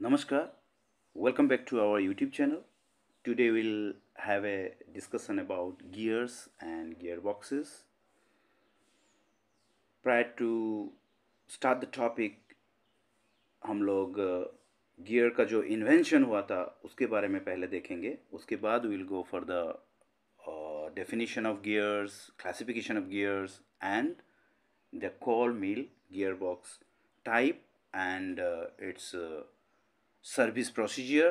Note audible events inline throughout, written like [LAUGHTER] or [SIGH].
Namaskar, welcome back to our YouTube channel. Today we'll have a discussion about gears and gearboxes. Prior to start the topic, हम लोग gear का जो invention हुआ था उसके बारे में पहले देखेंगे उसके बाद will go for the definition of gears classification of gears and the coal mill gear box type and its service procedure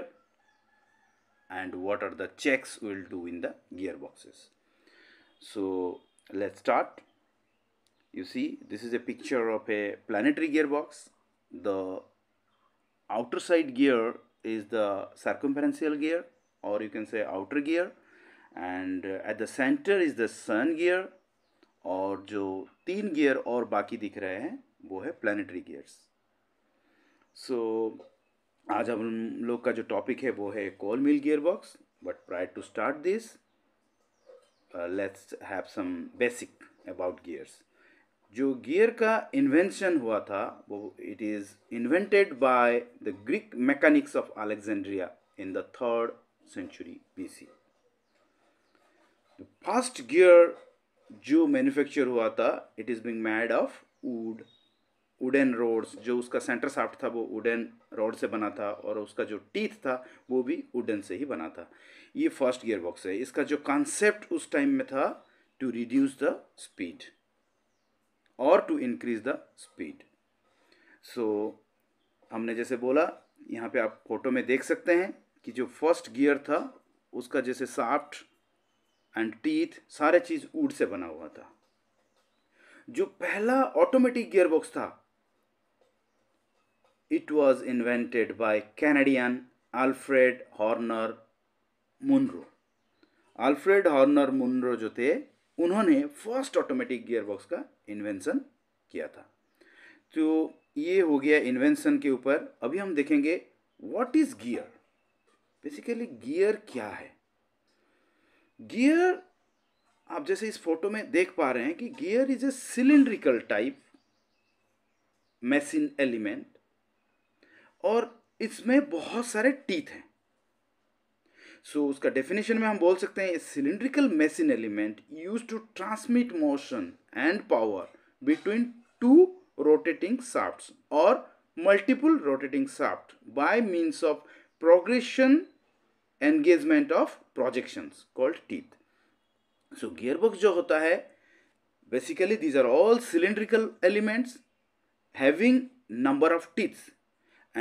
and what are the checks we'll do in the gearboxes so let's start you see this is a picture of a planetary gearbox the outer side gear is the circumferential gear or you can say outer gear and uh, at the center is the sun gear or जो तीन gear और बाकी दिख रहे हैं वो है planetary gears. so, आज हम लोग का जो टॉपिक है वो है coal mill gear box but prior to start this let's have some basic about gears जो गियर का इन्वेंशन हुआ था वो it is invented by the Greek mechanics of Alexandria in the third century BC first gear जो manufacture हुआ था it is being made of wood wooden rods जो उसका सेंटर साफ्ट था वो वुडन रोड से बना था और उसका जो टीथ था वो भी वुडन से ही बना था ये फर्स्ट गियर बॉक्स है इसका जो कॉन्सेप्ट उस टाइम में था टू रिड्यूस द स्पीड और to increase the speed so हमने जैसे बोला यहाँ पे आप फोटो में देख सकते हैं कि जो फर्स्ट गियर था उसका जैसे साफ्ट एंड टीथ सारे चीज़ ऊड से बना हुआ था जो पहला ऑटोमेटिक गियर बॉक्स था It was invented by Canadian Alfred Horner munro alfred Horner Munro जो थे उन्होंने फर्स्ट ऑटोमेटिक gearbox का इन्वेंशन किया था तो ये हो गया इन्वेंशन के ऊपर अभी हम देखेंगे what is gear basically gear क्या है गियर आप जैसे इस फोटो में देख पा रहे हैं कि gear is a cylindrical type machine element और इसमें बहुत सारे टीथ हैं सो so, उसका डेफिनेशन में हम बोल सकते हैं cylindrical machine element used to transmit motion and power between two rotating shaft और multiple rotating shaft by means of progression engagement of projection called teeth so gearbox जो होता है basically these are all cylindrical elements having number of teeths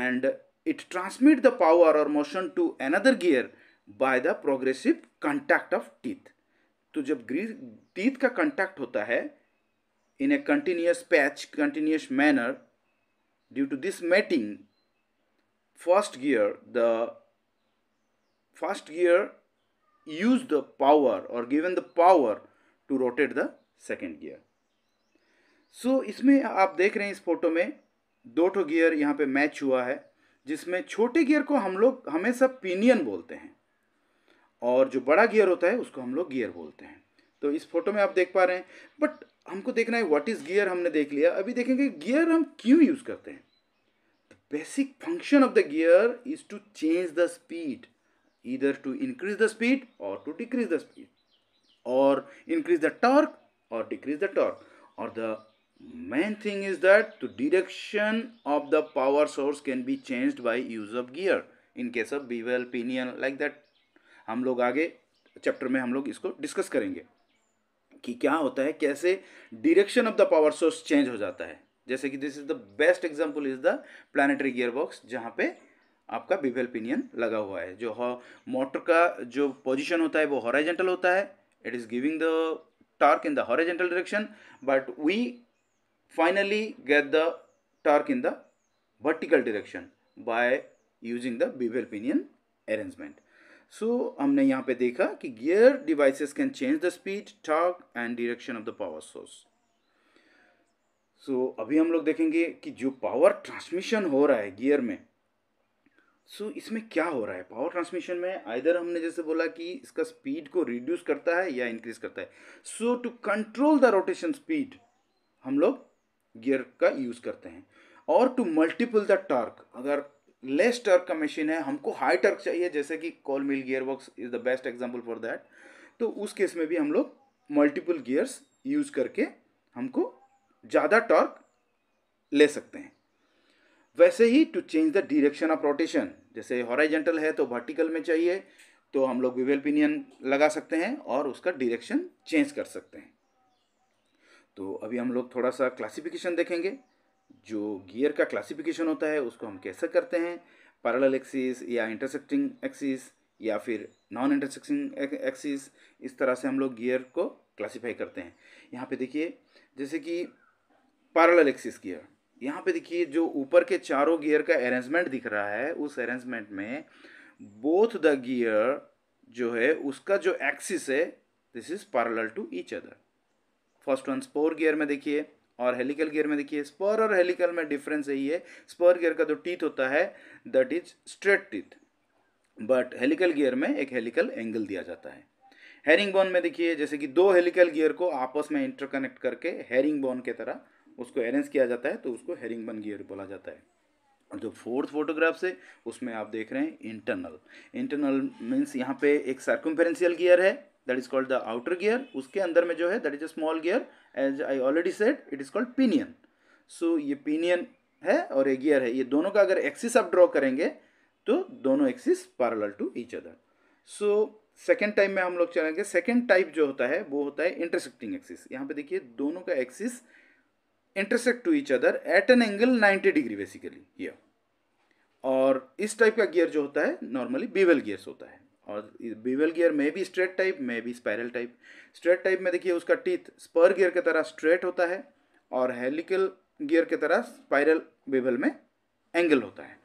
and it transmit the power or motion to another gear by the progressive contact of teeth तो जब teeth ka contact hota hai in a continuous patch continuous manner due to this mating first gear the first gear use the power or given the power to rotate the second gear so isme aap dekh rahe hain is photo mein दो ठो gear यहाँ पे match हुआ है जिसमें छोटे gear को हम लोग हमेशा पिनियन बोलते हैं और जो बड़ा गियर होता है उसको हम लोग गियर बोलते हैं तो इस फोटो में आप देख पा रहे हैं बट हमको देखना है व्हाट इज़ गियर हमने देख लिया अभी देखेंगे गियर हम क्यों यूज़ करते हैं the basic function of the gear is to change the speed इधर टू इंक्रीज द स्पीड और टू डिक्रीज द स्पीड और इंक्रीज द टॉर्क और डिक्रीज द टॉर्क और the main thing is that the direction of the power source can be change by use of gear in of of bevel pinion like that हम लोग आगे chapter में हम लोग इसको discuss करेंगे कि क्या होता है कैसे direction of the power source change हो जाता है जैसे कि this is the best example is the planetary gear box जहाँ पे आपका बीवेल पिनियन लगा हुआ है जो मोटर का जो पोजीशन होता है वो हॉराइजेंटल होता है it is giving the torque in the horizontal direction but we finally get the torque in the vertical direction by using the bevel pinion arrangement. So so, हमने यहाँ पे देखा कि gear devices can change the speed torque and direction of the power source so अभी हम लोग देखेंगे कि जो पावर ट्रांसमिशन हो रहा है गियर में सो so, इसमें क्या हो रहा है पावर ट्रांसमिशन में आइधर हमने जैसे बोला कि इसका स्पीड को रिड्यूस करता है या इंक्रीज करता है so to control the rotation speed हम लोग गियर का यूज़ करते हैं और टू मल्टीपल द टर्क अगर लेस टर्क का मशीन है हमको हाई टर्क चाहिए जैसे कि coal mill gear work is the best example for that तो उस केस में भी हम लोग मल्टीपल गियर्स यूज करके हमको ज़्यादा टॉर्क ले सकते हैं वैसे ही to change the direction of rotation जैसे हॉराइजेंटल है तो वर्टिकल में चाहिए तो हम लोग विवेल पिनियन लगा सकते हैं और उसका डिरेक्शन चेंज कर सकते हैं तो अभी हम लोग थोड़ा सा क्लासिफिकेशन देखेंगे जो गियर का क्लासिफिकेशन होता है उसको हम कैसे करते हैं पैरेलल एक्सिस या इंटरसेक्टिंग एक्सिस या फिर नॉन इंटरसेक्टिंग एक्सिस इस तरह से हम लोग गियर को क्लासीफाई करते हैं यहाँ पे देखिए जैसे कि पैरेलल एक्सिस गियर यहाँ पे देखिए जो ऊपर के चारों गियर का अरेंजमेंट दिख रहा है उस अरेंजमेंट में बोथ द गियर जो है उसका जो एक्सिस है this is parallel to each other first one spur gear में देखिए और हेलिकल गियर में देखिए स्पर और हेलिकल में डिफरेंस यही है स्पर गियर का जो टीथ होता है that is straight teeth but helical gear में एक हेलिकल एंगल दिया जाता है हेरिंग बोन में देखिए जैसे कि दो हेलिकल गियर को आपस में इंटरकनेक्ट करके हेरिंग बोन के तरह उसको अरेंज किया जाता है तो उसको हेरिंग बोन गियर बोला जाता है और जो फोर्थ फोटोग्राफ से उसमें आप देख रहे हैं इंटरनल इंटरनल मीन्स यहाँ पे एक सर्कम्फेरेंशियल गियर है that is called the outer gear उसके अंदर में जो है that is a small gear as I already said it is called pinion so ये पिनियन है और ये गियर है ये दोनों का अगर एक्सिस आप ड्रॉ करेंगे तो दोनों axis parallel to each other so second type में हम लोग चलेंगे सेकेंड टाइप जो होता है वो होता है इंटरसेक्टिंग एक्सिस यहाँ पे देखिए दोनों का axis intersect to each other at an angle 90 degree basically ये और इस टाइप का गियर जो होता है नॉर्मली बीवल गियर्स होता है और बीवेल गियर में भी स्ट्रेट टाइप में भी स्पायरल टाइप स्ट्रेट टाइप में देखिए उसका टीथ स्पर गियर की तरह स्ट्रेट होता है और हेलिकल गियर की तरह स्पायरल बीवेल में एंगल होता है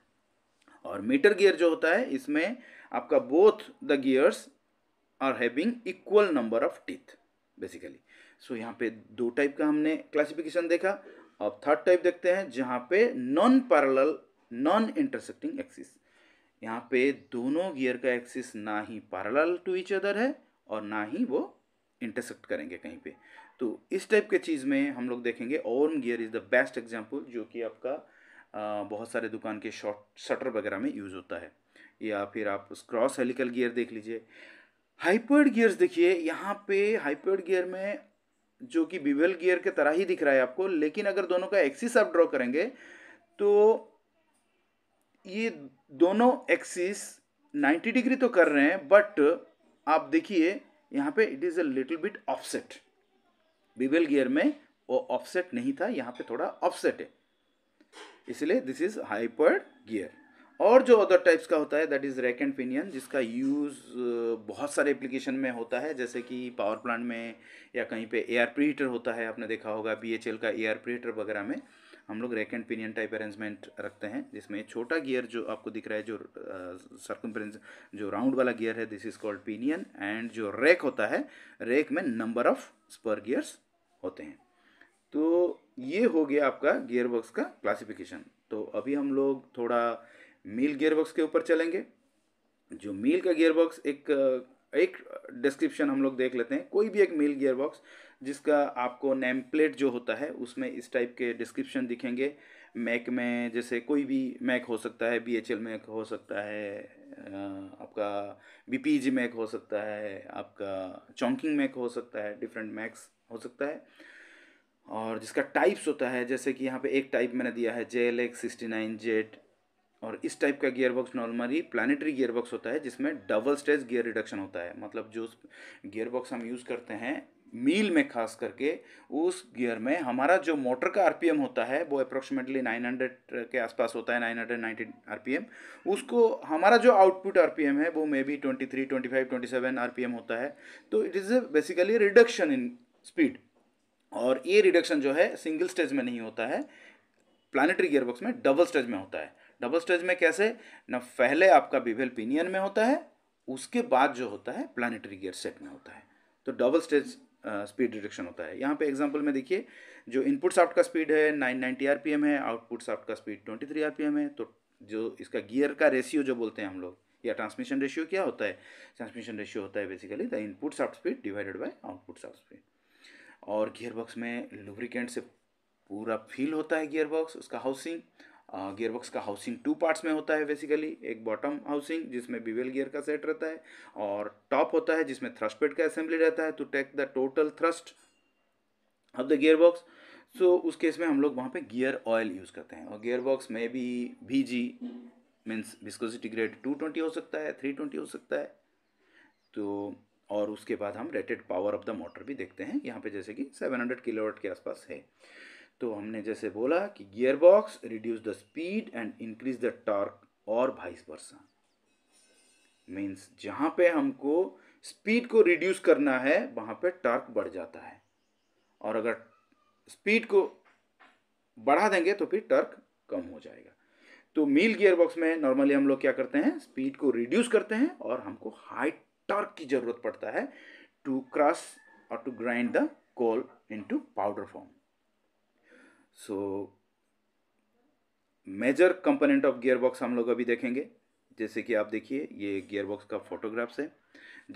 और मीटर गियर जो होता है इसमें आपका both the gears are having equal number of teeth basically so यहाँ पे दो टाइप का हमने क्लासिफिकेशन देखा अब थर्ड टाइप देखते हैं जहाँ पे non parallel non intersecting axis यहाँ पे दोनों गियर का एक्सिस ना ही पैरेलल टू इच अदर है और ना ही वो इंटरसेक्ट करेंगे कहीं पे तो इस टाइप के चीज़ में हम लोग देखेंगे worm gear is the best example जो कि आपका बहुत सारे दुकान के शॉर्ट शटर वगैरह में यूज़ होता है या फिर आप क्रॉस हेलिकल गियर देख लीजिए हाइपर्ड गियर्स देखिए यहाँ पे हाइपर्ड गियर में जो कि बिवेल गियर के तरह ही दिख रहा है आपको लेकिन अगर दोनों का एक्सिस आप ड्रॉ करेंगे तो ये दोनों एक्सिस 90 डिग्री तो कर रहे हैं बट आप देखिए यहाँ पे it is a little bit offset bevel gear में वो ऑफसेट नहीं था यहाँ पे थोड़ा ऑफसेट है इसलिए दिस इज हाइपर गियर और जो अदर टाइप्स का होता है that is rack and pinion जिसका यूज़ uh, बहुत सारे एप्लीकेशन में होता है जैसे कि पावर प्लांट में या कहीं पे एयर प्रीटर होता है आपने देखा होगा बीएचएल का एयर प्रीटर वगैरह में हम लोग rack and pinion type arrangement रखते हैं जिसमें छोटा गियर जो आपको दिख रहा है जो uh, जो राउंड वाला गियर है this is called pinion and जो रैक होता है रैक में नंबर ऑफ स्पर गियर्स होते हैं तो ये हो गया आपका गियर बॉक्स का क्लासिफिकेशन तो अभी हम लोग थोड़ा मील गियर बॉक्स के ऊपर चलेंगे जो मील का गियर बॉक्स एक एक डिस्क्रिप्शन हम लोग देख लेते हैं कोई भी एक मील गियर बॉक्स जिसका आपको नेम प्लेट जो होता है उसमें इस टाइप के डिस्क्रिप्शन दिखेंगे मैक में जैसे कोई भी मैक हो सकता है बी एच एल मैक हो सकता है आपका बी पी जी मैक हो सकता है आपका चौंकिंग मैक हो सकता है डिफरेंट मैक्स हो सकता है और जिसका टाइप्स होता है जैसे कि यहाँ पे एक टाइप मैंने दिया है J L X sixty nine Z और इस टाइप का गियरबॉक्स नॉर्मली प्लानिटरी गियरबॉक्स होता है जिसमें डबल स्टेज गियर रिडक्शन होता है मतलब जो गियरबॉक्स हम यूज़ करते हैं मील में खास करके उस गियर में हमारा जो मोटर का आरपीएम होता है वो अप्रोक्सीमेटली 900 के आसपास होता है 990 आरपीएम उसको हमारा जो आउटपुट आरपीएम है वो मे बी 23, 25, 27 आरपीएम होता है तो it is basically reduction in speed और ये रिडक्शन जो है सिंगल स्टेज में नहीं होता है प्लानिटरी गियरबॉक्स में डबल स्टेज में होता है डबल स्टेज में कैसे ना पहले आपका बिवेल पिनियन में होता है उसके बाद जो होता है प्लानिटरी गियर सेट में होता है तो डबल स्टेज स्पीड रिडक्शन होता है यहाँ पे एग्जांपल में देखिए जो इनपुट साफ्ट का स्पीड है 990 आरपीएम है आउटपुट साफ्ट का स्पीड 23 आरपीएम है तो जो इसका गियर का रेशियो जो बोलते हैं हम लोग या ट्रांसमिशन रेशियो क्या होता है ट्रांसमिशन रेशियो होता है basically the input shaft speed divided by output shaft speed और गियर बॉक्स में लुब्रिकेंट से पूरा फील होता है गियर बॉक्स उसका हाउसिंग गियरबॉक्स का हाउसिंग टू पार्ट्स में होता है बेसिकली एक बॉटम हाउसिंग जिसमें बीवेल गियर का सेट रहता है और टॉप होता है जिसमें थ्रस्ट पेड का असेंबली रहता है to take the total thrust of the gear box so उस केस में हम लोग वहाँ पे गियर ऑयल यूज़ करते हैं और गियरबॉक्स में भी भी G means viscosity grade two twenty हो सकता है थ्री ट्वेंटी हो सकता है तो और उसके बाद हम rated power of the motor भी देखते हैं यहाँ पे जैसे कि सेवन हंड्रेड के आसपास है तो हमने जैसे बोला कि gear box reduce the speed and increase the torque और वाइस वर्षा मीन्स जहां पे हमको स्पीड को रिड्यूस करना है वहां पे टॉर्क बढ़ जाता है और अगर स्पीड को बढ़ा देंगे तो फिर टर्क कम हो जाएगा तो मील गियर बॉक्स में नॉर्मली हम लोग क्या करते हैं स्पीड को रिड्यूस करते हैं और हमको हाई टर्क की ज़रूरत पड़ता है टू क्रॉस और to grind the coal into powder form so major component of gearbox हम लोग अभी देखेंगे जैसे कि आप देखिए ये गियरबॉक्स का फोटोग्राफ्स है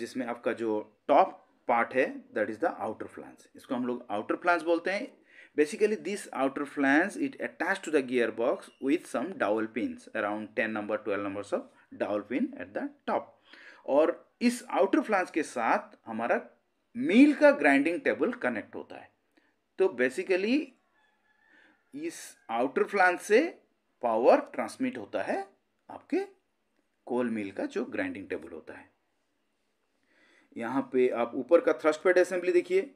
जिसमें आपका जो टॉप पार्ट है that is the outer flange इसको हम लोग आउटर फ्लांस बोलते हैं basically this outer flange it attach to the gear box with some dowel pin around ten number twelve number of dowel pin at the top और इस outer फ्लांस के साथ हमारा मील का ग्राइंडिंग टेबल कनेक्ट होता है तो बेसिकली इस आउटर फ्लांस से पावर ट्रांसमिट होता है आपके कोल मिल का जो ग्राइंडिंग टेबल होता है यहाँ पे आप ऊपर का थ्रस्ट पेड असेंबली देखिए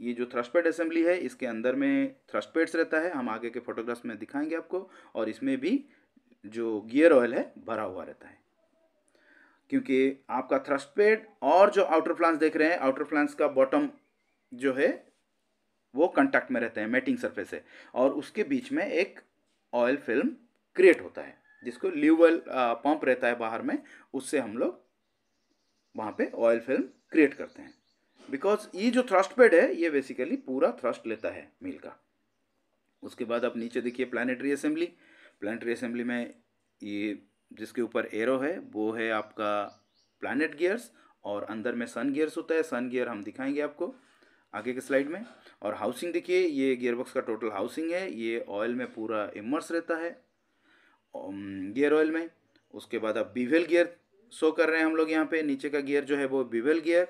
ये जो थ्रस्ट पेड असेंबली है इसके अंदर में थ्रस्ट पेड्स रहता है हम आगे के फोटोग्राफ्स में दिखाएंगे आपको और इसमें भी जो गियर ऑयल है भरा हुआ रहता है क्योंकि आपका थ्रस्ट पेड और जो आउटर फ्लांस देख रहे हैं आउटर फ्लांस का बॉटम जो है वो कंटैक्ट में रहते हैं मेटिंग सरफेस है और उसके बीच में एक ऑयल फिल्म क्रिएट होता है जिसको ल्यूवल पंप रहता है बाहर में उससे हम लोग वहाँ पे ऑयल फिल्म क्रिएट करते हैं बिकॉज ये जो थ्रस्ट पेड है ये बेसिकली पूरा थ्रस्ट लेता है मील का उसके बाद आप नीचे देखिए प्लानिटरी असेंबली प्लानिटरी असेंबली में ये जिसके ऊपर एरो है वो है आपका प्लानट गियर्स और अंदर में सन गियर्स होता है सन गियर हम दिखाएंगे आपको आगे के स्लाइड में और हाउसिंग देखिए ये गियरबॉक्स का टोटल हाउसिंग है ये ऑयल में पूरा इमर्स रहता है गियर ऑयल में उसके बाद अब बीवेल गियर शो कर रहे हैं हम लोग यहाँ पे नीचे का गियर जो है वो बीवेल गियर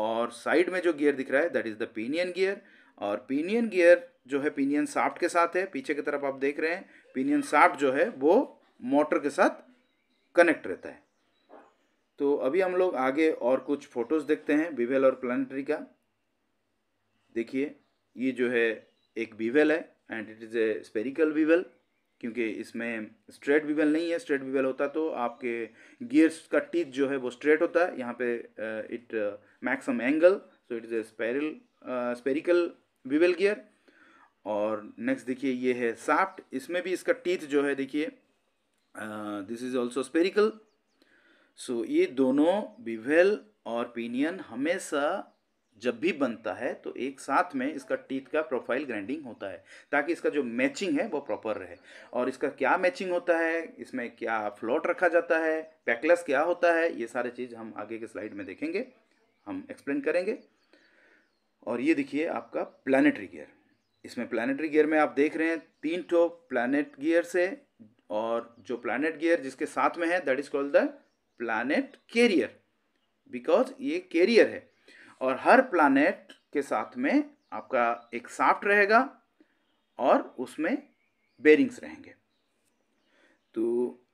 और साइड में जो गियर दिख रहा है that is the pinion gear और पीनियन गियर जो है पीनियन साफ्ट के साथ है पीछे की तरफ आप देख रहे हैं पीनियन साफ्ट जो है वो मोटर के साथ कनेक्ट रहता है तो अभी हम लोग आगे और कुछ फ़ोटोज़ देखते हैं बीवेल और प्लानिटरी का देखिए ये जो है एक बीवेल है and it is a spherical bevel क्योंकि इसमें स्ट्रेट विवेल नहीं है स्ट्रेट वीवेल होता तो आपके गियर्स का टीथ जो है वो स्ट्रेट होता है यहाँ पे it maximum angle so it is a spiral spherical bevel gear और नेक्स्ट देखिए ये है साफ्ट इसमें भी इसका टीथ जो है देखिए this is also spherical so ये दोनों विवेल और पीनियन हमेशा जब भी बनता है तो एक साथ में इसका टीथ का प्रोफाइल ग्राइंडिंग होता है ताकि इसका जो मैचिंग है वो प्रॉपर रहे और इसका क्या मैचिंग होता है इसमें क्या फ्लॉट रखा जाता है पैकलस क्या होता है ये सारे चीज़ हम आगे के स्लाइड में देखेंगे हम एक्सप्लेन करेंगे और ये देखिए आपका प्लानिटरी गियर इसमें प्लानिटरी गियर में आप देख रहे हैं तीन टो प्लानट गियर से और जो प्लानट गियर जिसके साथ में है that is called the planet carrier because ये कैरियर है और हर प्लानट के साथ में आपका एक साफ्ट रहेगा और उसमें बेरिंग्स रहेंगे तो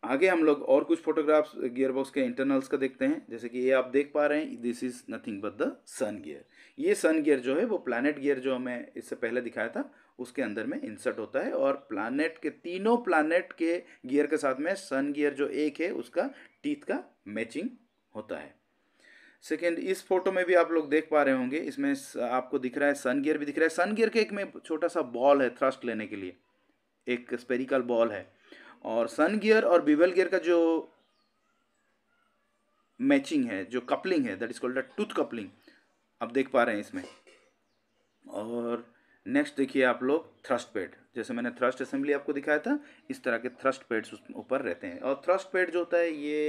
आगे हम लोग और कुछ फोटोग्राफ्स गियरबॉक्स के इंटरनल्स का देखते हैं जैसे कि ये आप देख पा रहे हैं this is nothing but the sun gear ये सन गियर जो है वो प्लानट गियर जो हमें इससे पहले दिखाया था उसके अंदर में इंसर्ट होता है और प्लानट के तीनों प्लानट के गियर के साथ में सन गियर जो एक है उसका टीथ का मैचिंग होता है सेकेंड इस फोटो में भी आप लोग देख पा रहे होंगे इसमें आपको दिख रहा है सन गियर भी दिख रहा है सन गियर के एक में छोटा सा बॉल है थ्रस्ट लेने के लिए एक स्पेरिकल बॉल है और सन गियर और बिबल गियर का जो मैचिंग है जो कपलिंग है that is called tooth coupling आप देख पा रहे हैं इसमें और नेक्स्ट देखिए आप लोग थ्रस्ट पेड जैसे मैंने थ्रस्ट असेंबली आपको दिखाया था इस तरह के थ्रस्ट पेड्स ऊपर रहते हैं और थ्रस्ट पेड जो होता है ये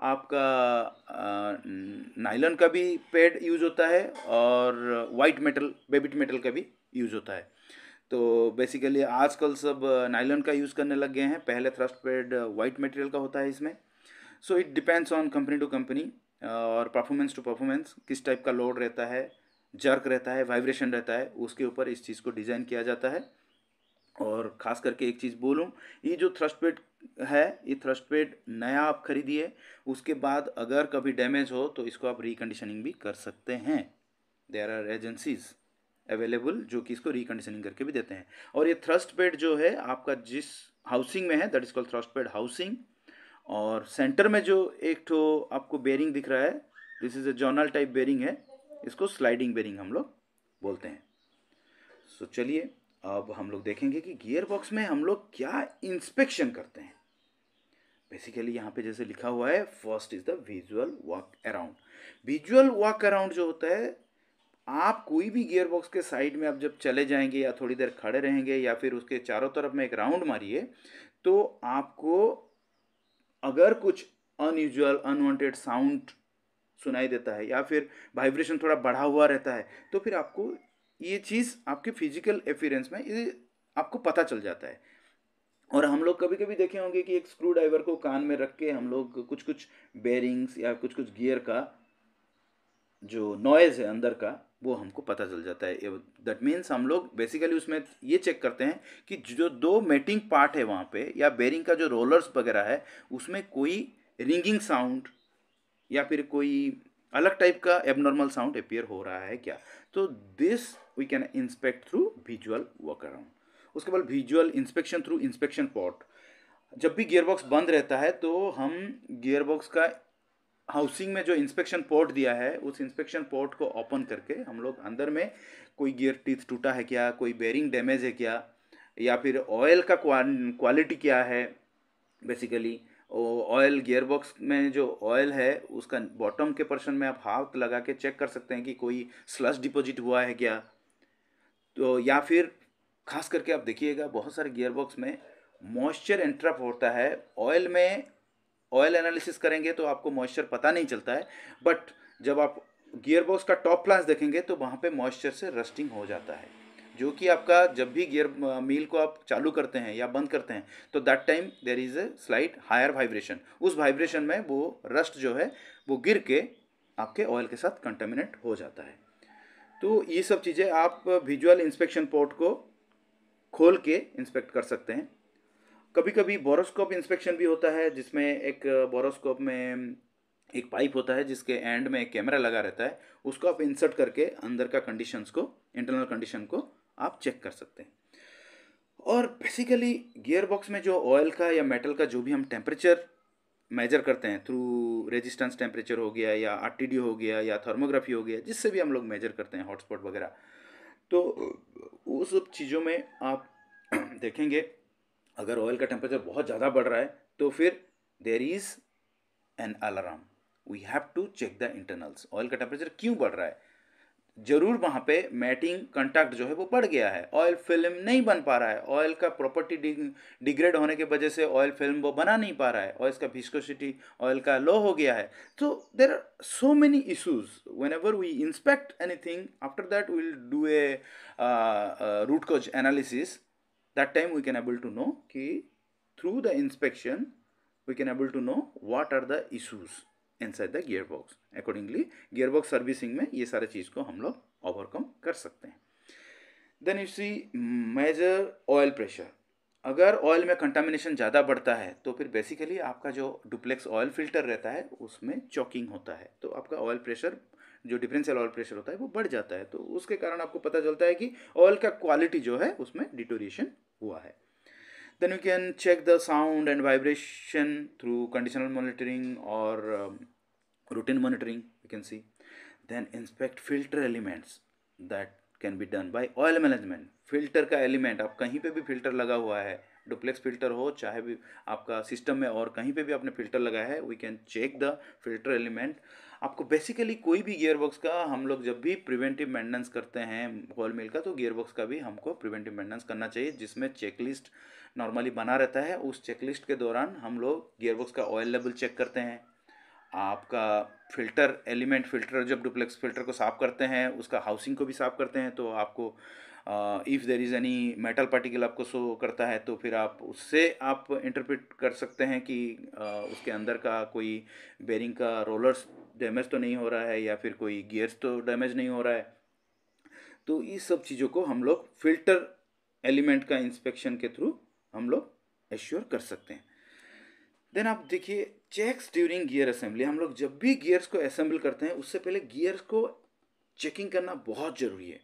आपका नाइलन का भी पैड यूज़ होता है और वाइट मेटल बेबिट मेटल का भी यूज़ होता है तो बेसिकली आजकल सब नाइलन का यूज़ करने लग गए हैं पहले थ्रस्ट पैड वाइट मटेरियल का होता है इसमें so it depends on company to company और परफॉर्मेंस टू परफॉर्मेंस किस टाइप का लोड रहता है जर्क रहता है वाइब्रेशन रहता है उसके ऊपर इस चीज़ को डिज़ाइन किया जाता है और ख़ास करके एक चीज़ बोलूँ ये जो थ्रस्ट पेड है ये थ्रस्ट पेड नया आप खरीदिए उसके बाद अगर कभी डैमेज हो तो इसको आप रिकंडीशनिंग भी कर सकते हैं देर आर एजेंसीज़ अवेलेबल जो कि इसको रिकंडीशनिंग करके भी देते हैं और ये थ्रस्ट पेड जो है आपका जिस हाउसिंग में है that is call thrust pad housing और सेंटर में जो एक ठो आपको बेरिंग दिख रहा है this is a journal type bearing है इसको स्लाइडिंग बेरिंग हम लोग बोलते हैं सो so, चलिए अब हम लोग देखेंगे कि गियर बॉक्स में हम लोग क्या इंस्पेक्शन करते हैं बेसिकली यहाँ पे जैसे लिखा हुआ है first is the visual walk around visual walk around जो होता है आप कोई भी गियर बॉक्स के साइड में आप जब चले जाएंगे या थोड़ी देर खड़े रहेंगे या फिर उसके चारों तरफ में एक राउंड मारिए तो आपको अगर कुछ अनयूजल अनवांटेड साउंड सुनाई देता है या फिर वाइब्रेशन थोड़ा बढ़ा हुआ रहता है तो फिर आपको ये चीज़ आपके फिजिकल एफियरेंस में ये आपको पता चल जाता है और हम लोग कभी कभी देखे होंगे कि एक स्क्रू ड्राइवर को कान में रख के हम लोग कुछ कुछ बेरिंग्स या कुछ कुछ गियर का जो नॉइज़ है अंदर का वो हमको पता चल जाता है दैट मीन्स हम लोग बेसिकली उसमें ये चेक करते हैं कि जो दो मेटिंग पार्ट है वहाँ पे या बेरिंग का जो रोलर्स वगैरह है उसमें कोई रिंगिंग साउंड या फिर कोई अलग टाइप का एबनॉर्मल साउंड अपेयर हो रहा है क्या तो this we can inspect through visual work around उसके बाद visual inspection through inspection port जब भी गियरबॉक्स बंद रहता है तो हम गियरबॉक्स का हाउसिंग में जो इंस्पेक्शन पोर्ट दिया है उस इंस्पेक्शन पोर्ट को ओपन करके हम लोग अंदर में कोई गियर टीथ टूटा है क्या कोई बेरिंग डैमेज है क्या या फिर ऑयल का क्वालिटी क्या है बेसिकली ऑयल गियरबॉक्स में जो ऑयल है उसका बॉटम के पर्सन में आप हाथ लगा के चेक कर सकते हैं कि कोई स्लश डिपॉजिट हुआ है क्या तो या फिर खास करके आप देखिएगा बहुत सारे गियरबॉक्स में मॉइस्चर एंट्रप होता है ऑयल में ऑयल एनालिसिस करेंगे तो आपको मॉइस्चर पता नहीं चलता है बट जब आप गियरबॉक्स का टॉप प्लांस देखेंगे तो वहाँ पे मॉइस्चर से रस्टिंग हो जाता है जो कि आपका जब भी गियर मील को आप चालू करते हैं या बंद करते हैं तो that time there is a slight higher vibration उस वाइब्रेशन में वो रस्ट जो है वो गिर के आपके ऑयल के साथ कंटेमिनेट हो जाता है तो ये सब चीज़ें आप विजुअल इंस्पेक्शन पोर्ट को खोल के इंस्पेक्ट कर सकते हैं कभी कभी बोरोस्कोप इंस्पेक्शन भी होता है जिसमें एक बोरोस्कोप में एक पाइप होता है जिसके एंड में एक कैमरा लगा रहता है उसको आप इंसर्ट करके अंदर का कंडीशंस को इंटरनल कंडीशन को आप चेक कर सकते हैं और बेसिकली गियर बॉक्स में जो ऑयल का या मेटल का जो भी हम टेम्परेचर मेजर करते हैं थ्रू रेजिस्टेंस टेम्परेचर हो गया या आर हो गया या थर्मोग्राफी हो गया जिससे भी हम लोग मेजर करते हैं हॉटस्पॉट वगैरह तो वो सब चीज़ों में आप [CLEARS THROAT] देखेंगे अगर ऑयल का टेम्परेचर बहुत ज़्यादा बढ़ रहा है तो फिर there is an alarm we have to check the internals oil का टेम्परेचर क्यों बढ़ रहा है ज़रूर वहाँ पे मैटिंग कंटैक्ट जो है वो बढ़ गया है ऑयल फिल्म नहीं बन पा रहा है ऑयल का प्रॉपर्टी डिग्रेड होने की वजह से ऑयल फिल्म वो बना नहीं पा रहा है और इसका विस्कोसिटी ऑयल का लो हो गया है तो there are so many issues whenever we inspect anything after that will do a root cause analysis that time we can able to know कि through the inspection we can able to know what are the issues inside the gear box accordingly gear box servicing में ये सारे चीज़ को हम लोग overcome कर सकते हैं then you see major oil pressure अगर ऑयल में कंटामिनेशन ज़्यादा बढ़ता है तो फिर बेसिकली आपका जो डुप्लेक्स ऑयल फिल्टर रहता है उसमें चॉकिंग होता है तो आपका ऑयल प्रेशर जो डिफरेंशियल ऑयल प्रेशर होता है वो बढ़ जाता है तो उसके कारण आपको पता चलता है कि ऑयल का क्वालिटी जो है उसमें डिटोरिएशन हुआ है then you can check the sound and vibration through conditional monitoring और um, routine monitoring you can see then inspect filter elements that can be done by oil management filter का element आप कहीं pe भी filter लगा हुआ है duplex filter हो चाहे भी आपका सिस्टम में और कहीं pe भी आपने फिल्टर लगाया है we can check the filter element आपको बेसिकली कोई भी गियरबॉक्स का हम लोग जब भी प्रिवेंटिव मेंटेनेंस करते हैं ऑयल मिल का तो गियरबॉक्स का भी हमको प्रिवेंटिव मेंटेनेंस करना चाहिए जिसमें चेकलिस्ट नॉर्मली बना रहता है उस चेकलिस्ट के दौरान हम लोग गियरबॉक्स का ऑयल लेवल चेक करते हैं आपका फ़िल्टर एलिमेंट फ़िल्टर जब डुप्लेक्स फ़िल्टर को साफ़ करते हैं उसका हाउसिंग को भी साफ़ करते हैं तो आपको if there is any metal particle आपको शो करता है तो फिर आप उससे आप इंटरप्रेट कर सकते हैं कि uh, उसके अंदर का कोई बेरिंग का रोलर्स डैमेज तो नहीं हो रहा है या फिर कोई गियर्स तो डैमेज नहीं हो रहा है तो इस सब चीज़ों को हम लोग फिल्टर एलिमेंट का इंस्पेक्शन के थ्रू हम लोग एश्योर कर सकते हैं देन आप देखिए चेक्स ड्यूरिंग गियर असेंबली हम लोग जब भी गियर्स को असेंबल करते हैं उससे पहले गियर्स को चेकिंग करना बहुत ज़रूरी है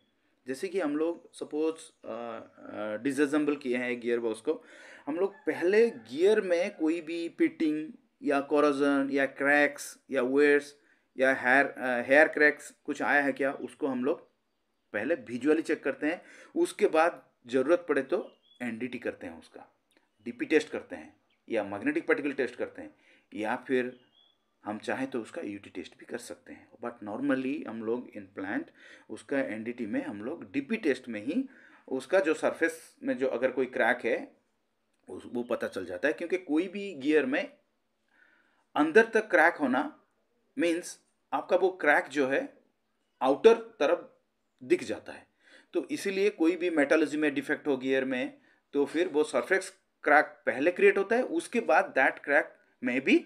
जैसे कि हम लोग सपोज डिसअसेंबल किए हैं गियर बॉक्स को हम लोग पहले गियर में कोई भी पिटिंग या कॉरोजन या क्रैक्स या वेयर्स या हेयर हेयर क्रैक्स कुछ आया है क्या उसको हम लोग पहले विजुअली चेक करते हैं उसके बाद ज़रूरत पड़े तो एनडीटी करते हैं उसका डीपी टेस्ट करते हैं या मैग्नेटिक पार्टिकल टेस्ट करते हैं या फिर हम चाहें तो उसका यूटी टेस्ट भी कर सकते हैं बट नॉर्मली हम लोग इन प्लांट उसका एनडीटी में हम लोग डीपी टेस्ट में ही उसका जो सरफेस में जो अगर कोई क्रैक है उस वो पता चल जाता है क्योंकि कोई भी गियर में अंदर तक क्रैक होना मीन्स आपका वो क्रैक जो है आउटर तरफ दिख जाता है तो इसीलिए कोई भी मेटालोजी में डिफेक्ट हो गियर में तो फिर वो सरफेस क्रैक पहले क्रिएट होता है उसके बाद दैट क्रैक में भी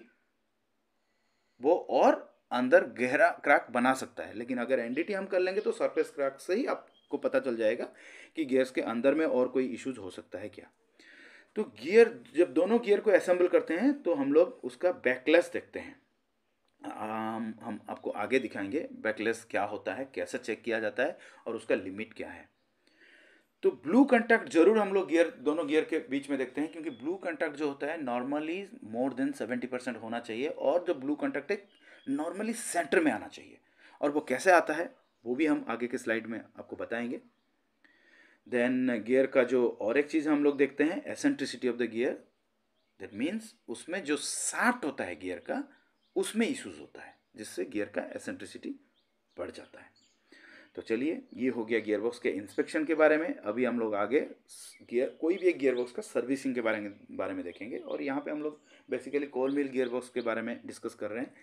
वो और अंदर गहरा क्रैक बना सकता है लेकिन अगर एनडीटी हम कर लेंगे तो सरफेस क्रैक से ही आपको पता चल जाएगा कि गियर्स के अंदर में और कोई इश्यूज हो सकता है क्या तो गियर जब दोनों गियर को असेंबल करते हैं तो हम लोग उसका बैकलेस देखते हैं हम हम आपको आगे दिखाएंगे बैकलेस क्या होता है कैसे चेक किया जाता है और उसका लिमिट क्या है तो ब्लू कंटैक्ट जरूर हम लोग गियर दोनों गियर के बीच में देखते हैं क्योंकि ब्लू कंटैक्ट जो होता है normally more than seventy percent होना चाहिए और जो ब्लू कंटैक्ट है नॉर्मली सेंटर में आना चाहिए और वो कैसे आता है वो भी हम आगे के स्लाइड में आपको बताएंगे देन गियर का जो और एक चीज़ हम लोग देखते हैं eccentricity of the gear that means उसमें जो साफ्ट होता है गियर का उसमें इशूज़ होता है जिससे गियर का एसेंट्रिसिटी बढ़ जाता है तो चलिए ये हो गया गियरबॉक्स के इंस्पेक्शन के बारे में अभी हम लोग आगे गियर कोई भी एक गियरबॉक्स का सर्विसिंग के बारे में बारे में देखेंगे और यहाँ पे हम लोग बेसिकली कोल मिल गियरबॉक्स के बारे में डिस्कस कर रहे हैं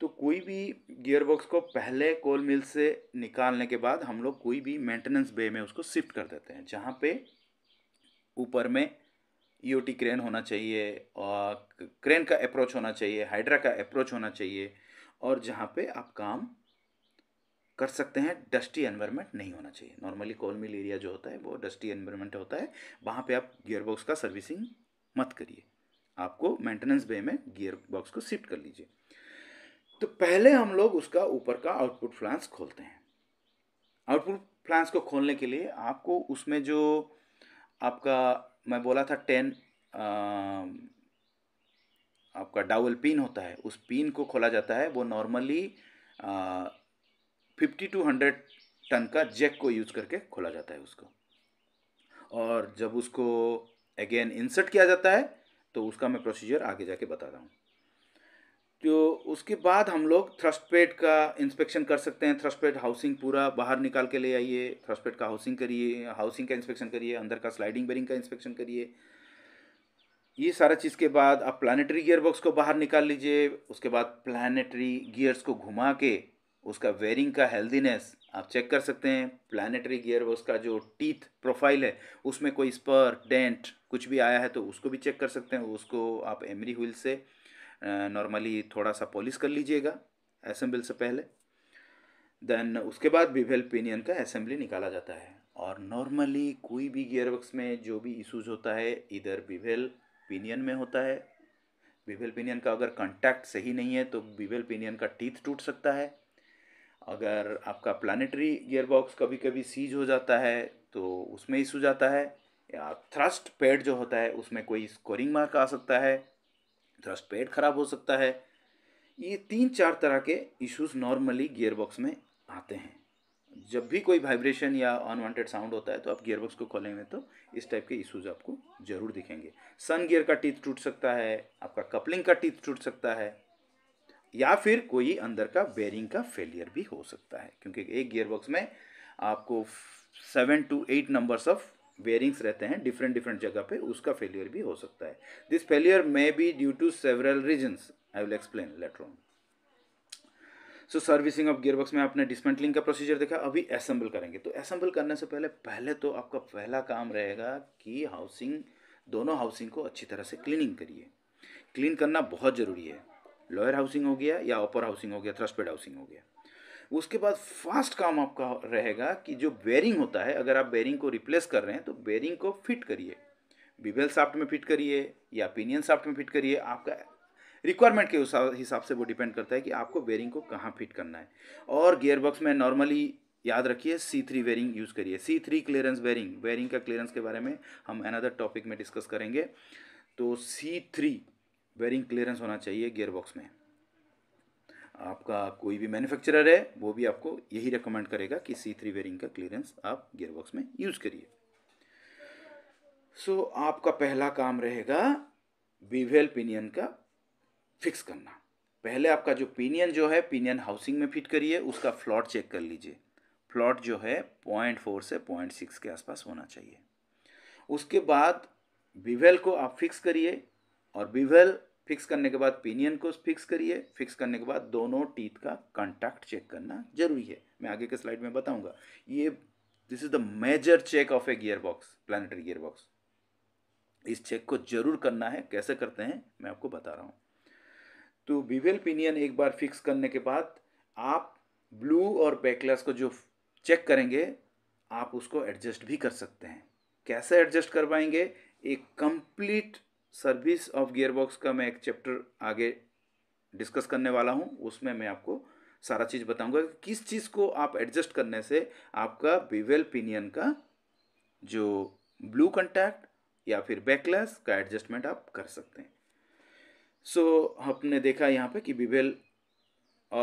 तो कोई भी गियरबॉक्स को पहले कोल मिल से निकालने के बाद हम लोग कोई भी मेंटेनेंस बे में उसको शिफ्ट कर देते हैं जहाँ पर ऊपर में ई e क्रेन होना चाहिए और क्रेन का अप्रोच होना चाहिए हाइड्रा का अप्रोच होना चाहिए और जहाँ पर आप काम कर सकते हैं डस्टी एनवायरनमेंट नहीं होना चाहिए नॉर्मली कोल मिल एरिया जो होता है वो डस्टी एनवायरनमेंट होता है वहाँ पे आप गियर बॉक्स का सर्विसिंग मत करिए आपको मेंटेनेंस बे में गियर बॉक्स को शिफ्ट कर लीजिए तो पहले हम लोग उसका ऊपर का आउटपुट फ्लांस खोलते हैं आउटपुट फ्लांस को खोलने के लिए आपको उसमें जो आपका मैं बोला था टेन आपका डाउल पिन होता है उस पिन को खोला जाता है वो normally fifty to hundred ton का जैक को यूज करके खोला जाता है उसको और जब उसको अगेन इंसर्ट किया जाता है तो उसका मैं प्रोसीजर आगे जाके बता रहा हूँ तो उसके बाद हम लोग थ्रस्ट पेड का इंस्पेक्शन कर सकते हैं थ्रस्ट पेड हाउसिंग पूरा बाहर निकाल के ले आइए थ्रस्ट पेड का हाउसिंग करिए हाउसिंग का इंस्पेक्शन करिए अंदर का स्लाइडिंग बेरिंग का इंस्पेक्शन करिए ये सारा चीज़ के बाद आप प्लानिटरी गियर बॉक्स को बाहर निकाल लीजिए उसके बाद प्लानिटरी गियर्स को घुमा के उसका वेयरिंग का हेल्दीनेस आप चेक कर सकते हैं प्लानिटरी गियर उसका जो टीथ प्रोफाइल है उसमें कोई स्पर डेंट कुछ भी आया है तो उसको भी चेक कर सकते हैं उसको आप एमरी व्हील से नॉर्मली थोड़ा सा पॉलिश कर लीजिएगा असेंबल से पहले देन उसके बाद बिवेल पिनियन का असेंबली निकाला जाता है और नॉर्मली कोई भी गियरबक्स में जो भी इशूज़ होता है इधर बिवेल पिनियन में होता है बिवेल पिनियन का अगर कॉन्टैक्ट सही नहीं है तो बिवेल पिनियन का टीथ टूट सकता है अगर आपका प्लानिटरी गियरबॉक्स कभी कभी सीज हो जाता है तो उसमें इशू जाता है या थ्रस्ट पैड जो होता है उसमें कोई स्कोरिंग मार्क आ सकता है थ्रस्ट पैड ख़राब हो सकता है ये तीन चार तरह के इश्यूज नॉर्मली गियरबॉक्स में आते हैं जब भी कोई वाइब्रेशन या अनवांटेड साउंड होता है तो आप गियरबॉक्स को खोलेंगे तो इस टाइप के इश्यूज आपको ज़रूर दिखेंगे सन गियर का टीथ टूट सकता है आपका कपलिंग का टीथ टूट सकता है या फिर कोई अंदर का बेयरिंग का फेलियर भी हो सकता है क्योंकि एक गियरबॉक्स में आपको seven to eight numbers of bearings रहते हैं डिफरेंट डिफरेंट जगह पे उसका फेलियर भी हो सकता है this failure may be due to several reasons I will explain later on so servicing of gearbox में आपने डिसमेंटलिंग का प्रोसीजर देखा अभी असेंबल करेंगे तो असेंबल करने से पहले पहले तो आपका पहला काम रहेगा कि हाउसिंग दोनों हाउसिंग को अच्छी तरह से क्लीनिंग करिए क्लीन करना बहुत ज़रूरी है लोअर हाउसिंग हो गया या अपर हाउसिंग हो गया थ्रस्टेड हाउसिंग हो गया उसके बाद फास्ट काम आपका रहेगा कि जो बेरिंग होता है अगर आप बेरिंग को रिप्लेस कर रहे हैं तो बेरिंग को फिट करिए बिबेल साफ्ट में फिट करिए या पिनियन साफ्ट में फिट करिए आपका रिक्वायरमेंट के हिसाब से वो डिपेंड करता है कि आपको बेरिंग को कहाँ फिट करना है और गियर बॉक्स में नॉर्मली याद रखिए सी थ्री वेरिंग यूज़ करिए C three clearance bearing bearing का क्लियरेंस के बारे में हम अनदर टॉपिक में डिस्कस करेंगे तो सी थ्री वेरिंग क्लियरेंस होना चाहिए गियर बॉक्स में आपका कोई भी मैन्युफैक्चरर है वो भी आपको यही रिकमेंड करेगा कि सी थ्री वेरिंग का क्लियरेंस आप गियर बॉक्स में यूज़ करिए सो so, आपका पहला काम रहेगा वीवेल पिनियन का फिक्स करना पहले आपका जो पिनियन जो है पिनियन हाउसिंग में फिट करिए उसका फ्लॉट चेक कर लीजिए फ्लॉट जो है पॉइंट फोर से पॉइंट सिक्स के आसपास होना चाहिए उसके बाद विवेल को आप फिक्स करिए और विवेल फिक्स करने के बाद पिनियन को फिक्स करिए फिक्स करने के बाद दोनों टीथ का कॉन्टैक्ट चेक करना जरूरी है मैं आगे के स्लाइड में बताऊंगा ये this is the major check of a gear box planetary gear box इस चेक को जरूर करना है कैसे करते हैं मैं आपको बता रहा हूँ तो बीवेल पिनियन एक बार फिक्स करने के बाद आप ब्लू और बैकलेस को जो चेक करेंगे आप उसको एडजस्ट भी कर सकते हैं कैसे एडजस्ट करवाएंगे एक कंप्लीट सर्विस ऑफ गियरबॉक्स का मैं एक चैप्टर आगे डिस्कस करने वाला हूँ उसमें मैं आपको सारा चीज़ बताऊँगा कि किस चीज़ को आप एडजस्ट करने से आपका बिवेल पिनियन का जो ब्लू कंटैक्ट या फिर बैकलैस का एडजस्टमेंट आप कर सकते हैं सो so, हमने देखा यहाँ पे कि बिवेल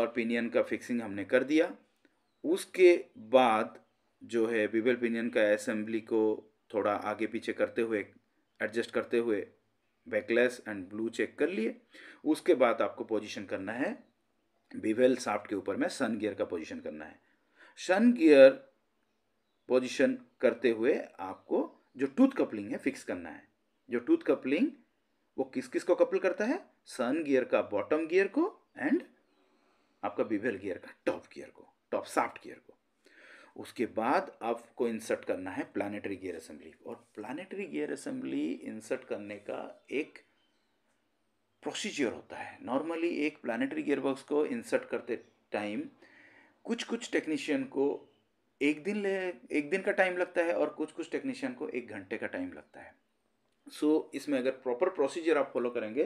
और पिनियन का फिक्सिंग हमने कर दिया उसके बाद जो है बिवेल पिनियन का असेंबली को थोड़ा आगे पीछे करते हुए एडजस्ट करते हुए बैकलेस एंड ब्लू चेक कर लिए उसके बाद आपको पोजीशन करना है बिवेल साफ्ट के ऊपर में सन गियर का पोजीशन करना है सन गियर पोजीशन करते हुए आपको जो टूथ कपलिंग है फिक्स करना है जो टूथ कपलिंग वो किस किस को कपल करता है सन गियर का बॉटम गियर को एंड आपका बिवेल गियर का टॉप गियर को टॉप साफ्ट गियर को उसके बाद आपको इंसर्ट करना है प्लानिटरी गियर असेंबली और प्लानिटरी गियर असेंबली इंसर्ट करने का एक प्रोसीजर होता है नॉर्मली एक प्लानिटरी गियर बॉक्स को इंसर्ट करते टाइम कुछ कुछ टेक्नीशियन को एक दिन ले एक दिन का टाइम लगता है और कुछ कुछ टेक्नीशियन को एक घंटे का टाइम लगता है सो so, इसमें अगर प्रॉपर प्रोसीजर आप फॉलो करेंगे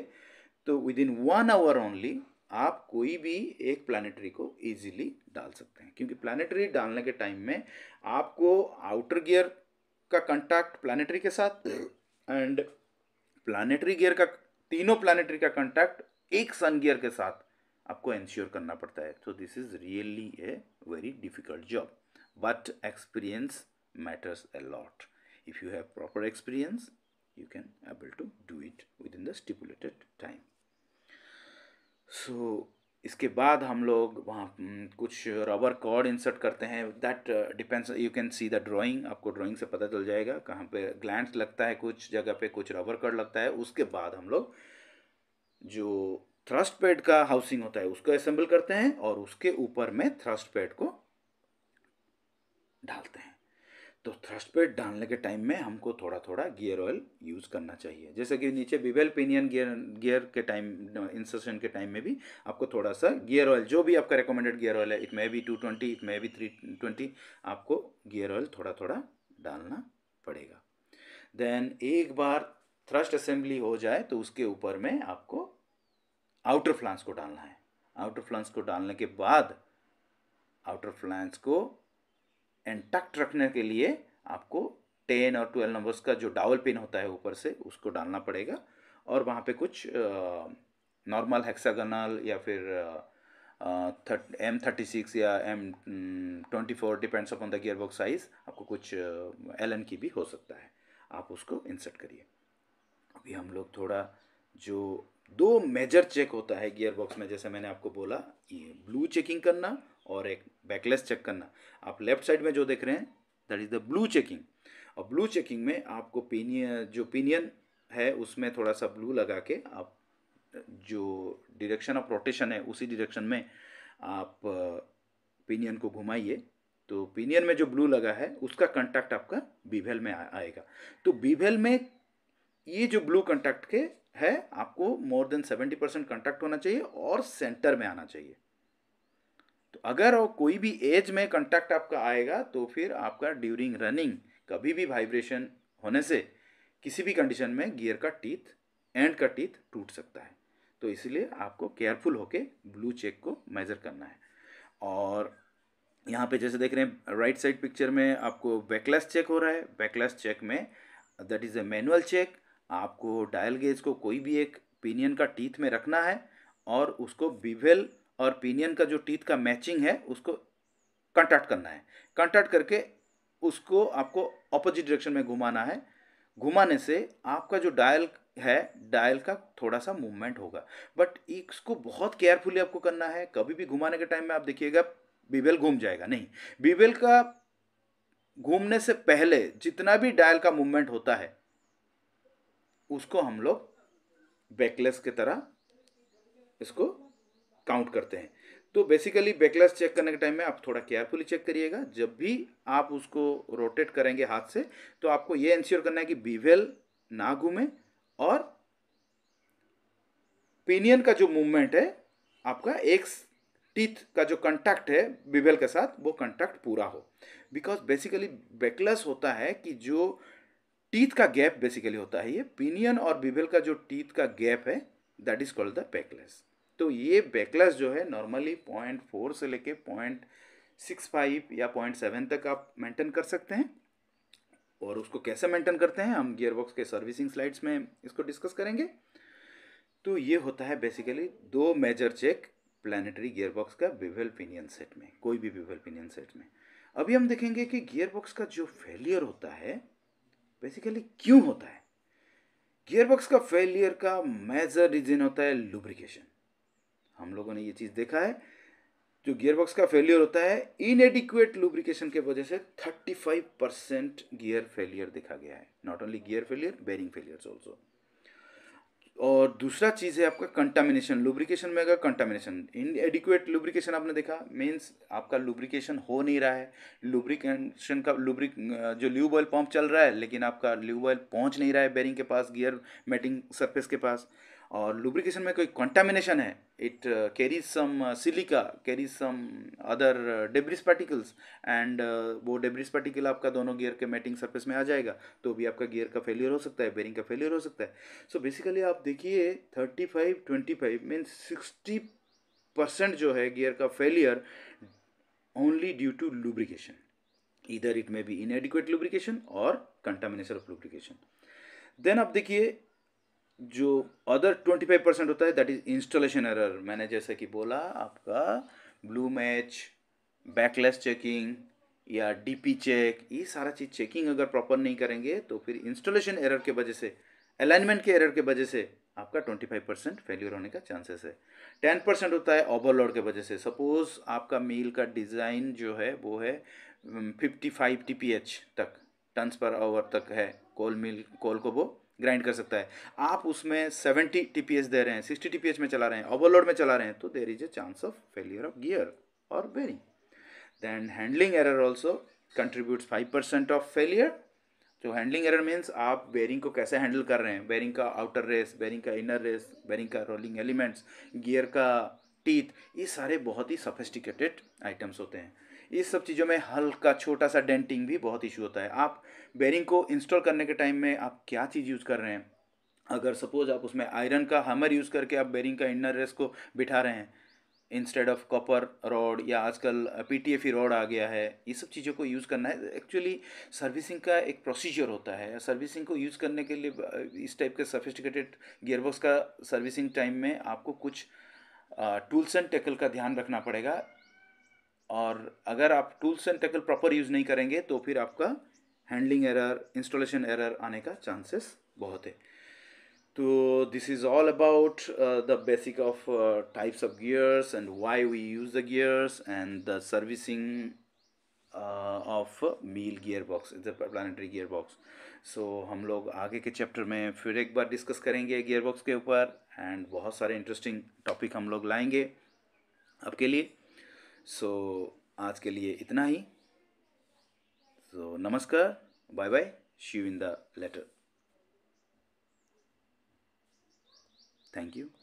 तो within one hour only आप कोई भी एक प्लानिटरी को इजीली डाल सकते हैं क्योंकि प्लानिटरी डालने के टाइम में आपको आउटर गियर का कंटैक्ट प्लानिटरी के साथ एंड प्लानिटरी गियर का तीनों प्लानिटरी का कंटैक्ट एक सन गियर के साथ आपको इंश्योर करना पड़ता है so this is really a very difficult job but experience matters a lot you have proper experience you can able to do it within the stipulated time so इसके बाद हम लोग वहाँ हम्म, कुछ रबर कॉर्ड इंसर्ट करते हैं that depends you can see the drawing आपको drawing से पता चल जाएगा कहाँ पे ग्लैंड लगता है कुछ जगह पे कुछ रबर कॉर्ड लगता है उसके बाद हम लोग जो थ्रस्ट पैड का हाउसिंग होता है उसको असेंबल करते हैं और उसके ऊपर में थ्रस्ट पैड को डालते हैं तो थ्रस्ट पे डालने के टाइम में हमको थोड़ा थोड़ा गियर ऑयल यूज़ करना चाहिए जैसे कि नीचे बिवेल पिनियन गियर गियर के टाइम इंसर्शन के टाइम में भी आपको थोड़ा सा गियर ऑयल जो भी आपका रिकमेंडेड गियर ऑयल है it may be two twenty it may be three twenty आपको गियर ऑयल थोड़ा थोड़ा डालना पड़ेगा देन एक बार थ्रस्ट असेंबली हो जाए तो उसके ऊपर में आपको आउटर फ्लांस को डालना है आउटर फ्लांस को डालने के बाद आउटर फ्लांस को इंटैक्ट रखने के लिए आपको टेन और ट्वेल्व नंबर्स का जो डावल पिन होता है ऊपर से उसको डालना पड़ेगा और वहाँ पे कुछ नॉर्मल हेक्सागनल या फिर एम थर्टी सिक्स या M twenty four depends upon the gear box size आपको कुछ एल एन की भी हो सकता है आप उसको इंसर्ट करिए अभी हम लोग थोड़ा जो दो मेजर चेक होता है गियर बॉक्स में जैसे मैंने आपको बोला ये ब्लू चेकिंग करना और एक बैकलेस चेक करना आप लेफ्ट साइड में जो देख रहे हैं that is the blue checking और ब्लू चेकिंग में आपको पिनियन जो पिनियन है उसमें थोड़ा सा ब्लू लगा के आप जो डिरेक्शन ऑफ रोटेशन है उसी डिरेक्शन में आप पिनियन को घुमाइए तो पिनियन में जो ब्लू लगा है उसका कंटैक्ट आपका बीभेल में आ, आएगा तो बीभेल में ये जो ब्लू कंटैक्ट के है आपको more than seventy percent contact होना चाहिए और सेंटर में आना चाहिए तो अगर कोई भी एज में कंटैक्ट आपका आएगा तो फिर आपका ड्यूरिंग रनिंग कभी भी वाइब्रेशन होने से किसी भी कंडीशन में गियर का टीथ एंड का टीथ टूट सकता है तो इसलिए आपको केयरफुल होके ब्लू चेक को मेज़र करना है और यहाँ पे जैसे देख रहे हैं राइट साइड पिक्चर में आपको बैकलेस चेक हो रहा है बैकलेस चेक में that is a manual check आपको डायल गेज को कोई भी एक पिनियन का टीथ में रखना है और उसको बिवेल और पिनियन का जो टीथ का मैचिंग है उसको कंटैक्ट करना है कंटैक्ट करके उसको आपको अपोजिट डायरेक्शन में घुमाना है घुमाने से आपका जो डायल है डायल का थोड़ा सा मूवमेंट होगा बट इसको बहुत केयरफुली आपको करना है कभी भी घुमाने के टाइम में आप देखिएगा बीबेल घूम जाएगा नहीं बीबेल का घूमने से पहले जितना भी डायल का मूवमेंट होता है उसको हम लोग बैकलेस के तरह इसको काउंट करते हैं तो बेसिकली बैकलेस चेक करने के टाइम में आप थोड़ा केयरफुली चेक करिएगा जब भी आप उसको रोटेट करेंगे हाथ से तो आपको ये इंश्योर करना है कि बीवेल ना घूमे और पिनियन का जो मूवमेंट है आपका एक टीथ का जो कंटैक्ट है बिबेल के साथ वो कंटैक्ट पूरा हो बिकॉज बेसिकली बैकलेस होता है कि जो टीथ का गैप बेसिकली होता है ये पिनियन और बिबेल का जो टीथ का गैप है that is called the backlash तो ये बैकलेस जो है नॉर्मली पॉइंट फोर से लेके पॉइंट सिक्स फाइव या पॉइंट सेवन तक आप मेंटेन कर सकते हैं और उसको कैसे मेंटेन करते हैं हम गियरबॉक्स के सर्विसिंग स्लाइड्स में इसको डिस्कस करेंगे तो ये होता है बेसिकली दो मेजर चेक प्लानिटरी गियरबॉक्स का विवेल पिनियन सेट में कोई भी विवेल पिनियन सेट में अभी हम देखेंगे कि गियरबॉक्स का जो फेलियर होता है बेसिकली क्यों होता है गियरबॉक्स का फेलियर का मेजर रीजन होता है लुब्रिकेशन हम लोगों ने ये चीज़ देखा है जो गियरबॉक्स का फेलियर होता है इनएडिक्वेट लुब्रिकेशन के वजह से 35 परसेंट गियर फेलियर देखा गया है not only gear failure bearing failure also और दूसरा चीज़ है आपका कंटामिनेशन लुब्रिकेशन में अगर कंटामिनेशन इन एडिक्वेट लुब्रिकेशन आपने देखा मीन्स आपका लुब्रिकेशन हो नहीं रहा है लुब्रिकेशन का लुब्रिक जो ल्यूब ऑयल पंप चल रहा है लेकिन आपका ल्यूब ऑयल पहुँच नहीं रहा है बेरिंग के पास गियर मेटिंग सरफेस के पास और लुब्रिकेशन में कोई कंटामिनेशन है it carries some silica carries some other debris particles and वो डेब्रिस पार्टिकल आपका दोनों गियर के मेटिंग सरफेस में आ जाएगा तो भी आपका गियर का फेलियर हो सकता है बेरिंग का फेलियर हो सकता है सो so बेसिकली आप देखिए thirty five twenty five mean sixty percent जो है गियर का failure only due to lubrication इधर it may be inadequate lubrication और कंटामिनेशन ऑफ लुब्रिकेशन देन आप देखिए जो अदर ट्वेंटी फाइव परसेंट होता है दैट इज इंस्टॉलेशन एरर मैंने जैसे कि बोला आपका ब्लू मैच बैकलेस चेकिंग या डीपी चेक ये सारा चीज़ चेकिंग अगर प्रॉपर नहीं करेंगे तो फिर इंस्टॉलेशन एरर के वजह से अलाइनमेंट के एरर के वजह से आपका ट्वेंटी फाइव परसेंट फेल्यूर होने का चांसेस है टेन परसेंट होता है ओवरलोड के वजह से सपोज आपका मील का डिज़ाइन जो है वो है fifty five T P H तक टन्स पर आवर तक है कोल मिल कोल को वो ग्राइंड कर सकता है आप उसमें सेवेंटी टी दे रहे हैं सिक्सटी टी में चला रहे हैं ओवरलोड में चला रहे हैं तो there is a chance of failure of gear और bearing then handling error also contributes five percent of failure तो हैंडलिंग एरर मीन्स आप बेरिंग को कैसे हैंडल कर रहे हैं बेरिंग का आउटर रेस बेरिंग का इनर रेस बेरिंग का रोलिंग एलिमेंट्स गियर का टीथ ये सारे बहुत ही सफेस्टिकेटेड आइटम्स होते हैं इस सब चीज़ों में हल्का छोटा सा डेंटिंग भी बहुत इशू होता है आप बेरिंग को इंस्टॉल करने के टाइम में आप क्या चीज़ यूज़ कर रहे हैं अगर सपोज़ आप उसमें आयरन का हमर यूज़ करके आप बेरिंग का इनर रेस को बिठा रहे हैं इंस्टेड ऑफ कॉपर रॉड या आजकल पी टी एफ रॉड आ गया है ये सब चीज़ों को यूज़ करना है एक्चुअली सर्विसिंग का एक प्रोसीजर होता है सर्विसिंग को यूज़ करने के लिए इस टाइप के सफिस्टिकेटेड गियरबॉक्स का सर्विसिंग टाइम में आपको कुछ टूल्स एंड टेकल का ध्यान रखना पड़ेगा और अगर आप tools and tackle proper use नहीं करेंगे तो फिर आपका हैंडलिंग एरर इंस्टॉलेशन एरर आने का चांसेस बहुत है तो this is all about the basic of types of gears and why we use the gears and the servicing of mill gear box is planetary gear box so हम लोग आगे के chapter में फिर एक बार डिस्कस करेंगे गियर बॉक्स के ऊपर एंड बहुत सारे इंटरेस्टिंग टॉपिक हम लोग लाएंगे आपके लिए सो आज के लिए इतना ही सो नमस्कार bye bye Shiv in the later thank you